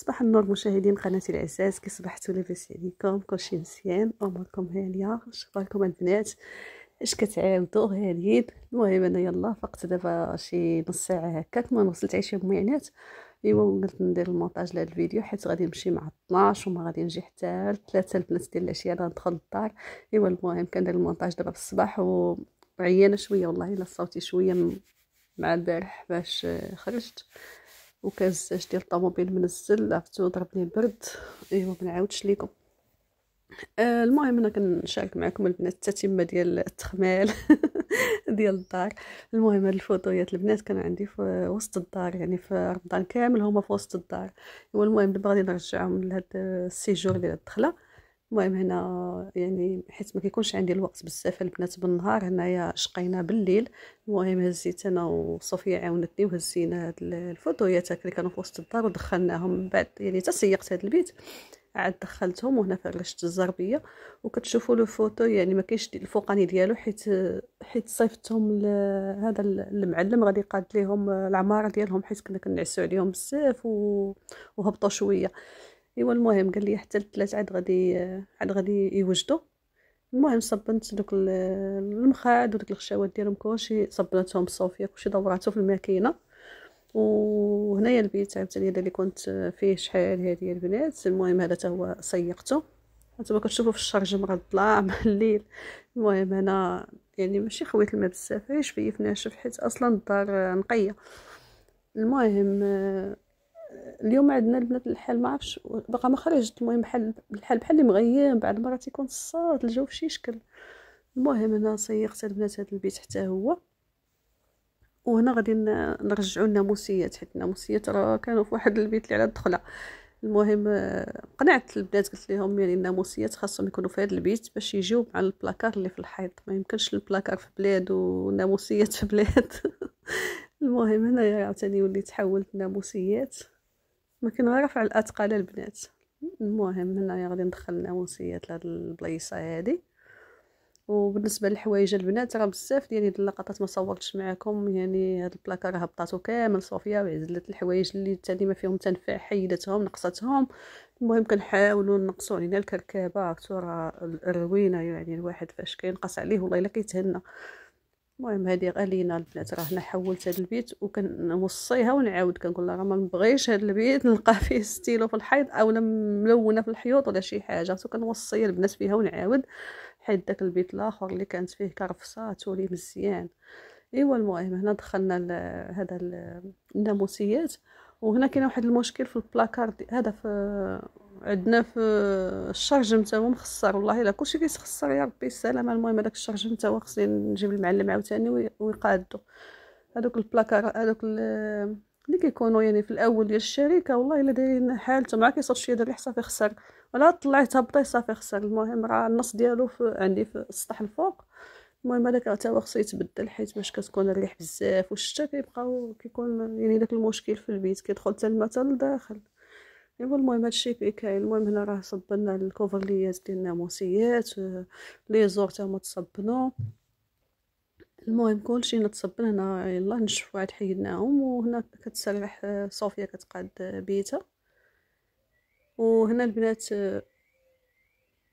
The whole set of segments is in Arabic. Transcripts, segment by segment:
صباح النور مشاهدين قناتي العزاز كي صبحتوا لاباس عليكم كلشي مزيان اموركم هانيه شكركم البنات اش كتعاودوا هانيين المهم انا يلا فقت دابا شي نص ساعه هكاك المهم وصلت عشيه بمعينات ايوا قلت ندير المونتاج لهاد الفيديو حيت غادي نمشي مع 12 وما غادي نجي حتى ثلاثة البنات ديال العشيه غندخل للدار ايوا المهم كندير المونتاج دابا في الصباح وعيانه شويه والله الا صوتي شويه مع البارح باش خرجت وكان الزاج ديال الطوموبيل منزل عرفتو ضربني البرد ايوا نعاودش ليكم آه المهم انا كنشارك معكم البنات التتمه ديال التخمال ديال الدار المهم هاد الفوطويات البنات كانوا عندي في وسط الدار يعني في رمضان كامل هما في وسط الدار والمهم دابا غادي نرجعهم لهاد السيجور ديال الدخله المهم هنا يعني حيت ما كيكونش عندي الوقت بزاف البنات بالنهار هنايا شقينا بالليل المهم هزيت انا وصفيه عاونتني وهزينا هاد الفوتويات اللي كانوا في وسط الدار ودخلناهم من بعد يعني تسيقت هاد البيت عاد دخلتهم وهنا فرشت الزربيه وكتشوفوا لو فوتو يعني ما كاينش الفوقاني ديالو حيت حيت صيفطتهم هذا المعلم غادي يقاد ليهم العماره ديالهم حيت كنا كنعسو عليهم بزاف وهبطوا شويه ايوا المهم قال لي حتى الثلاث عاد غادي عاد غادي يوجدوا المهم صبنت دوك المخاد ودوك الخشاوات ديالهم كلشي صبناتهم بالصوفيا كلشي دوراتو في الماكينه وهنايا البيت عاوتاني هذا اللي كنت فيه شحال هذه البنات المهم هذا حتى هو صيقته انتما كتشوفوا في الشرج مع الظلام مع الليل المهم انا يعني ماشي خويت الماء بزاف علاش في ناشف حيت اصلا الدار نقيه المهم اليوم عندنا البنات الحال ما عرفش باقا ما خرجت المهم بحال الحال بحال اللي مغيم بعد المرات يكون الصاد الجو فشي شكل المهم انا صيغت البنات هذا البيت حتى هو وهنا غادي نرجعوا الناموسيات حيت الناموسيات راه كانوا في واحد البيت اللي على الدخله المهم آه، قنعت البنات قلت لهم يعني الناموسيات خاصهم يكونوا في هذا البيت باش يجيو مع البلاكار اللي في الحيط ما يمكنش البلاكار في بلاد والناموسيات في بلاد المهم هنايا عاوتاني وليت حولت الناموسيات ما غير رفع الاثقال البنات المهم هنايا غادي ندخل الناموسيات لهاد البلايصه هادي وبالنسبه للحوايج البنات راه بزاف ديال هاد اللقطات ما صورتش معكم يعني هاد البلاكا راه هبطاتو كامل صوفيا وعزلت الحوايج اللي تاني ما فيهم تنفع حيدتهم نقصتهم المهم كنحاولوا نقصوا علينا الكركبه راه الروينه يعني الواحد فاش كينقص عليه والله الا كيتهنى المهم هذه غالينا البنات راه انا حولت هذا البيت وكنوصيها ونعاود كنقول لها راه ما نبغيش هذا البيت نلقى فيه ستيلو في الحيط اولا ملونه في الحيوط ولا شي حاجه كنوصي البنات فيها ونعاود حيت داك البيت الاخر اللي كانت فيه كرفصات ولي مزيان ايوا المهم هنا دخلنا هذا الناموسيات وهنا كاين واحد المشكل في البلاكار هذا في عندنا في الشارجم تا هو مخسر والله الا كلشي كيتخسر يا ربي السلامه المهم هذاك الشارجم تا هو خصني نجيب المعلم عاوتاني ويقادو هذوك البلاكار هذوك اللي كيكونوا يعني في الاول ديال الشركه والله الا دايرين حالته مع كيصوت شي دابا صافي خسر ولا طلعت هبطي صافي خسر المهم راه النص ديالو في عندي في السطح الفوق المهم هذاك تا هو خصو يتبدل حيت باش كتكون الريح بزاف والشتا كيبقاو كيكون يعني داك المشكل في البيت كيدخل حتى الماء حتى لداخل ايوا المهم هادشي فيه كاين المهم هنا راه صبنا الكوفرليات ديال الناموسيات آه، لي زور تا هما تصبنو المهم كلشي نتصبن هنا يلا نشفو عاد حيدناهم وهنا كتسرح آه، صوفيا كتقاد آه، بيتها وهنا البنات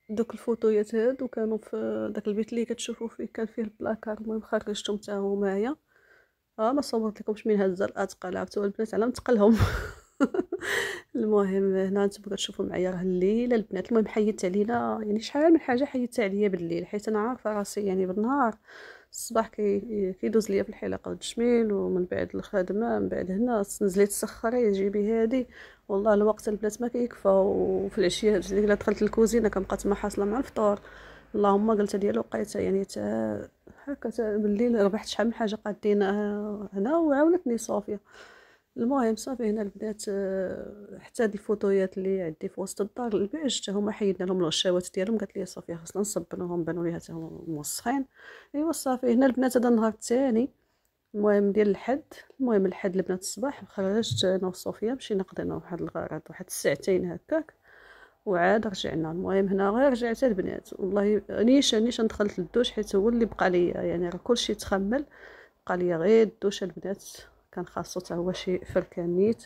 دوك الفوتويات هادو كانوا في داك البيت اللي كتشوفوا فيه كان فيه البلاكار المهم خرجتهم تا هما هي ها ما صورت لكمش من هاد الزرقاء تقال البنات على متقلهم المهم هنا نتبقى تشوفوا معايا راه الليل البنات المهم حيدت علينا يعني شحال من حاجه حيدتها عليا بالليل حيت انا عارفه راسي يعني بالنهار الصباح كي كيدوز ليا في الحلاقه والتشميل ومن بعد الخدمه من بعد هنا نزلي تسخري جيبي هادي والله الوقت البنات ما كيكفى وفي العشيه الا دخلت الكوزينه كنبقى تما حاصله مع الفطور اللهم قلت ديالو وقيت يعني تا هكا بالليل ربحت شحال من حاجه قديناها هنا وعاونتني صوفيا المهم صافي هنا البنات آه، حتى هاد الفوتويات اللي عندي في وسط الدار البيج حتى هما حيدنا لهم الغشاوات ديالهم قالت لي صافي خاصنا نصبنوهم بانوا لي حتى هما موسخين ايوا صافي هنا البنات هذا النهار الثاني المهم ديال الحد المهم الحد البنات الصباح خرجت انا وصوفيا مشينا قضينا واحد الغرض واحد الساعتين هكاك وعاد رجعنا المهم هنا غير رجعت البنات والله نيشا نيشا دخلت للدوش حيت هو اللي بقى ليا يعني راه كلشي تخمل بقى ليا غير الدوش البنات كان خاصو حتى هو شي فلكانيت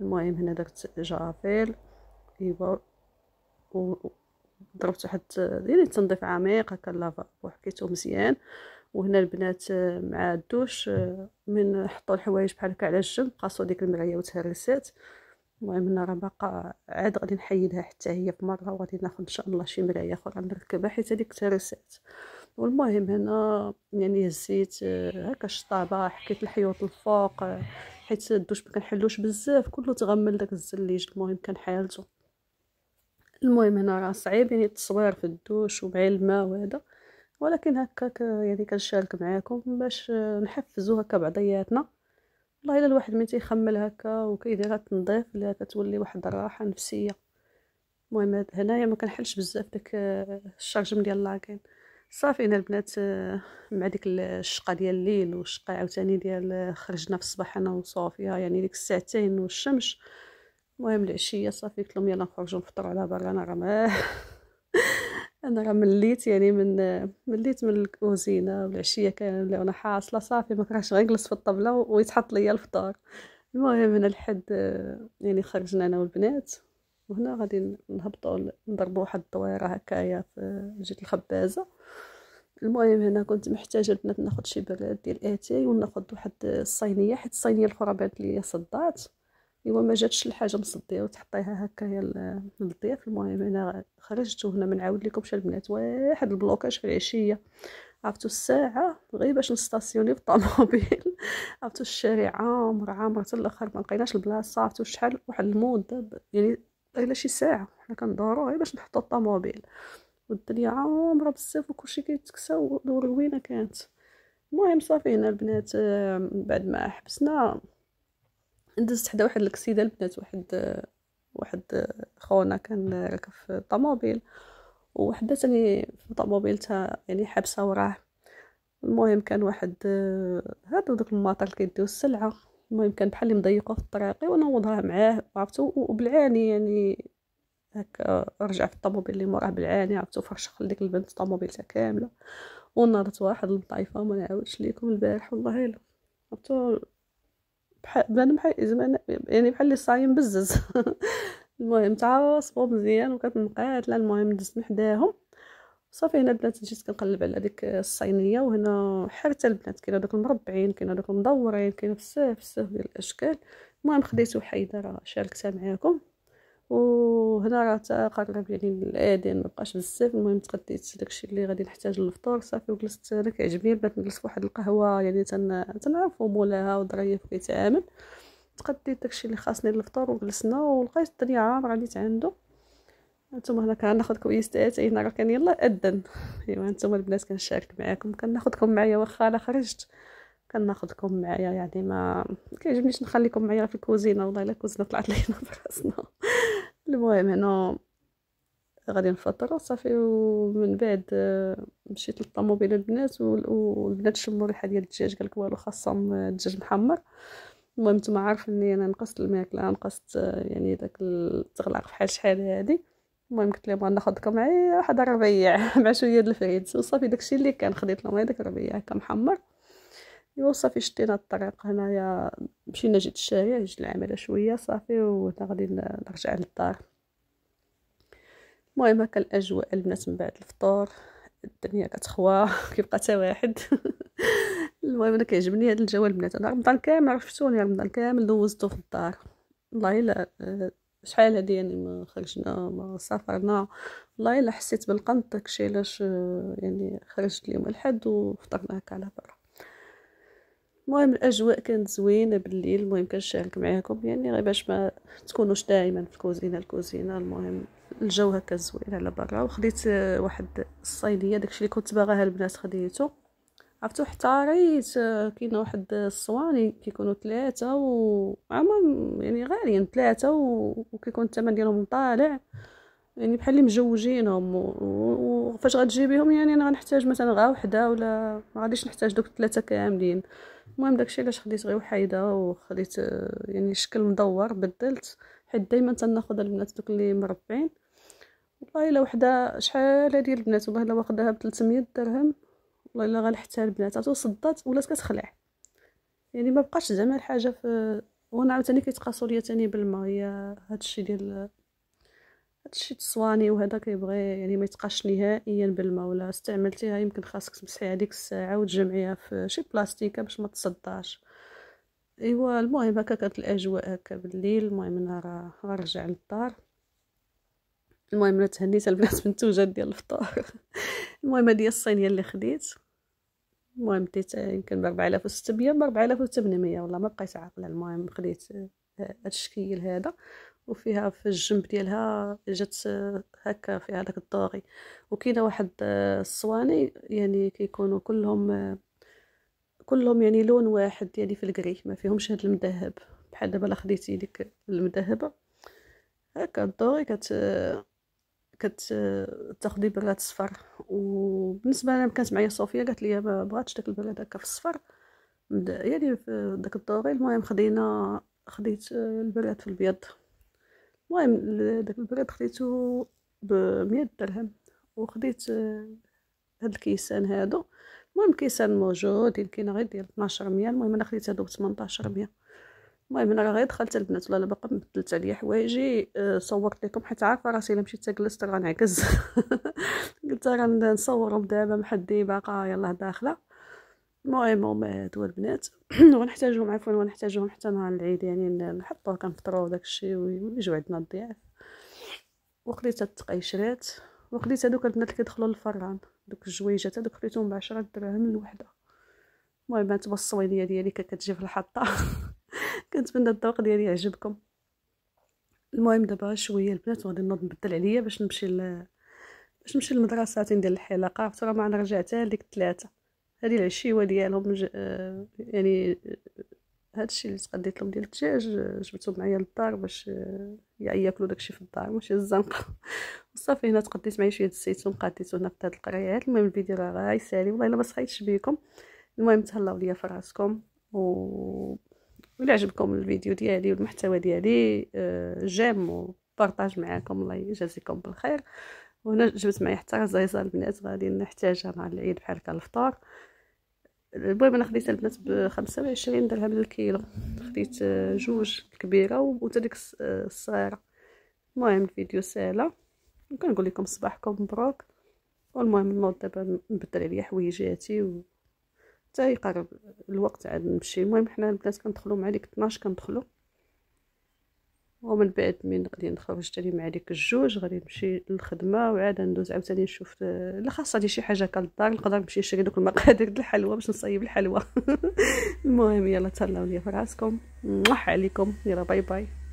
المهم هنا درت جرافيل ايوا و ضربت واحد يعني تنظيف عميق هكا لافا وحكيتو مزيان وهنا البنات آه، مع الدوش آه، من حطوا الحوايج بحال هكا على الجنب قاصو ديك المرايه وتهرسات المهم هنا راه باقا عاد غادي نحيدها حتى هي بمره وغادي ناخد ان شاء الله شي مرايه اخرى نركبها حيت هذيك تهرسات والمهم هنا يعني هزيت آه، هكا الشطابه حكيت الحيوط الفوق آه، حيت الدوش ما كنحلوش بزاف كله تغمل داك الزليج المهم كنحالته المهم هنا راه صعيب يعني التصوير في الدوش ومع الماء وهذا ولكن هكاك آه، يعني كنشارك معاكم باش نحفزو هكا بعضياتنا والله الا الواحد ملي تيخمل هكا وكيدير التنظيف لا كتولي واحد الراحه نفسيه المهم هنايا ما كنحلش بزاف داك الشرجم ديال لاكين صافي انا البنات آه، مع ديك الشقه ديال الليل والشقه عاوتاني ديال آه، خرجنا في الصباح انا وصوفيا يعني ديك الساعتين والشمس المهم العشيه صافي قلت لهم يلا نخرجوا نفطروا على برا انا راه انا راه مليت يعني من آه، مليت من الكوزينه والعشيه كامله وانا حاصله صافي ما كرهش غير نجلس في الطبله ويتحط ليا الفطار المهم هنا لحد يعني خرجنا انا والبنات وهنا غادي نهبطوا نضربوا واحد الدويره هكايا في جهه الخبازه المهم هنا كنت محتاجه البنات ناخذ شي بلاد ديال اتاي وناخذ واحد الصينيه حيت الصينيه الاخرى بانت لي صدات ايوا ما جاتش الحاجه مصديه وتحطيها هكايا للضيف المهم هنا خرجت وهنا ما نعاود لكمش البنات واحد البلوكاج في العشيه عرفتوا الساعه غير باش نستاسيوني في الطوموبيل عرفتوا الشارع عامر عامر حتى الاخر ما لقيناش البلاصه عرفتوا شحال واحد المده يعني الا شي ساعه حنا كندورو غير باش نحطو الطوموبيل والدنيا عامره بزاف وكلشي كيتكسى وينه كانت المهم صافي هنا البنات آه، بعد ما حبسنا دزت حدا واحد الكسيده البنات واحد آه، واحد آه، خونا كان راكب في الطوموبيل وحده تاني في تاع يعني حبسه وراه المهم كان واحد هادو دوك الماطر كيديو السلعه المهم كان بحال اللي مضيقه في طريقي ونوضها معاه عرفتو وبالعاني يعني هكا رجع في الطوموبيل اللي موراه بالعاني عرفتو فرشخ لديك البنت طوموبيلتها كامله ونارت واحد الطايفه ما نعاودش ليكم البارح والله الا عرفتو بحال بان بحال زمان يعني بحال اللي صايم بزز المهم تعصبوا مزيان وكانت مقاتله المهم دزت حداهم صافي هنا البنات جيت كنقلب على هذيك الصينيه وهنا حرت البنات كاين هذوك المربعين كاين هذوك المدورين كاين بزاف بزاف ديال الاشكال المهم خديتو حيده راه شاركتها معاكم وهنا راه تا قرب يعني الاذان مبقاش بزاف المهم تغديت داكشي اللي غادي نحتاج للفطور صافي وجلست انا كيعجبني البنات نجلس فواحد القهوه يعني تن... تنعرف مولاها وظريف كيتعامل تغديت داكشي اللي خاصني للفطور وجلسنا ولقيت الدنيا عامره نيت عنده هانتوما هنا كناخذكم هنا راه كان يلا اذن ايوا هانتوما البنات كنشارك معاكم كناخذكم معايا واخا انا خرجت كناخذكم معايا يعني ما كيعجبنيش نخليكم معايا في الكوزينه والله الا الكوزينه طلعت لينا براسنا المهم هنا غادي نفطر صافي ومن بعد آه، مشيت للطوموبيل البنات والبنات شموا ريحه ديال الدجاج قالك والو خاصهم الدجاج محمر المهم نتوما اني انا نقصت الماكله نقصت آه، يعني داك التغلاق فحال شحال هادي المهم قلت لهم غناخذكم معايا واحد الربيع مع شويه د الفريد وصافي داكشي اللي كان خديت لهم هذاك الربيع هكا محمر ايوا صافي شتينا الطريق هنايا مشينا جيت الشارع جيت العمل شويه صافي وانا غادي نرجع للدار المهم هكا الاجواء البنات من بعد الفطور الدنيا كتخوى كيبقى حتى واحد المهم انا كيعجبني هذا الجو البنات انا رمضان كامل عرفتوني رمضان كامل دوزتو في الدار والله الا آه، شحال هادي يعني ما خرجنا ما سافرنا والله الا حسيت بالقنط داكشي علاش آه، يعني خرجت اليوم الحد وفطرنا هكا على برا المهم الاجواء كانت زوينه بالليل المهم كنشارك معاكم يعني غير باش ما تكونوش دائما في الكوزينه الكوزينه المهم الجو هكا زوين على برا وخديت آه، واحد الصيديه داكشي اللي كنت باغاها البنات خديته عرفتو حتى ريت آه، كاين واحد الصواني كيكونوا ثلاثه و يعني غاليين ثلاثه و... وكيكون الثمن ديالهم طالع يعني بحال اللي مجوجينهم وفاش غتجيبيهم يعني انا غنحتاج مثلا غا وحده ولا ما غاديش نحتاج دوك الثلاثه كاملين المهم داكشي علاش خديت غير وحيده وخديت آه، يعني الشكل مدور بدلت حيت دائما تناخذ البنات دوك اللي مربعين والله الا وحده شحال هذه البنات والله الا واخداها ب 300 درهم والله الا غنحتها عرفتي وصدات ولات كتخلع يعني ما بقاش زعما الحاجه في وانا عاوتاني كيتقاسوا ليا تاني بالما هي هادشي ديال هادشي تصواني وهذا كيبغي يعني ما يتقاش نهائيا بالما ولا استعملتيها يمكن خاصك تمسحيها ديك الساعه وتجمعيها في شي بلاستيكه باش ما تصداش ايوا المهم هكا كانت الاجواء هكا بالليل المهم انا راه غنرجع للدار المهم انا تهنيت البنات من التوجات ديال الفطور المهم هذه الصينيه اللي خديت المهم ديت يمكن ب 4600 ب 4800 والله ما بقيت عاقله المهم خديت آه، هاد الشكل هذا وفيها في الجنب ديالها جات آه، هكا فيها داك الطاغي وكاينه واحد آه، الصواني يعني كيكونوا كلهم كلهم يعني لون واحد يعني في الكري ما فيهمش هاد المذهب بحال دابا خديتي ديك المذهبه هكا الطاغي كت كتاخدي براد صفر وبالنسبه لها كانت معايا صوفيا قالت لي ما بغاتش داك البراد هكا في الصفر يعني في داك الدوري المهم خدينا خديت البراد في البيض المهم داك البراد خديته بمية درهم وخديت هاد الكيسان هادو المهم كيسان موجود يمكن غير ديال 12 مية المهم انا خديت هادو ب 18 مية المهم انا غير دخلت البنات والله باقا مبدلت عليا حوايجي آه، صورت لكم حيت عارفه راسي الا مشيت تجلست راه نعكز قلت راه نصورهم دابا محدي باقا يلاه داخله المهم هما هادو البنات ونحتاجهم عفوا ونحتاجهم حتى نهار العيد يعني نحطو كنفطرو وداك الشيء ويجوا عندنا الضياف وخديت التقيشرات وخديت هادوك البنات اللي كيدخلوا للفران دوك الجويجات هادوك خديتهم ب 10 دراهم الوحده المهم هاد الصوينيه ديالي كتجي في الحطه كنتمنى الذوق ديالي يعجبكم المهم دابا شويه البنات وغادي نوض نبدل عليا باش نمشي ل... باش نمشي للمدرسه ندير الحلاقه عرفت راه ما انا حتى لديك الثلاثه هذه العشيوه ديالهم ج... آه، يعني يعني هادشي اللي تقديت لهم ديال الدجاج جبتو معايا للدار باش آه، ياكلوا داكشي في الدار ماشي الزنقه وصافي هنا تقديت معايا شويه الزيتون قديتو هنا في هاد القريات المهم الفيديو راه غايسالي والله الا ما صحيتش بيكم المهم تهلاو ليا في راسكم و الى عجبكم الفيديو ديالي والمحتوى ديالي آه، جيم وبارطاج معاكم الله يجازيكم بالخير وهنا جبت معايا حتى غزايزه البنات غادي نحتاجها مع العيد بحال هكا الفطور المهم انا خديت البنات ب 25 درهم للكيلو خديت آه، جوج كبيره وحتى ديك آه، الصغيره المهم الفيديو ساهله كنقول لكم صباحكم مبروك والمهم نوض دابا نبدل عليا حويجاتي و... حتى يقرب الوقت عاد نمشي المهم حنا البنات كندخلو مع ديك 12 كندخلو ومن بعد من غادي نخرج تاني مع ديك الجوج غادي نمشي للخدمه وعاد ندوز عاوتاني نشوف لا خاصه دي شي حاجه كالدار نقدر نمشي نشري دوك المقادير ديال الحلوى باش نصيب الحلوى المهم يلا تهلاو ليا فراسكم مح عليكم يلا باي باي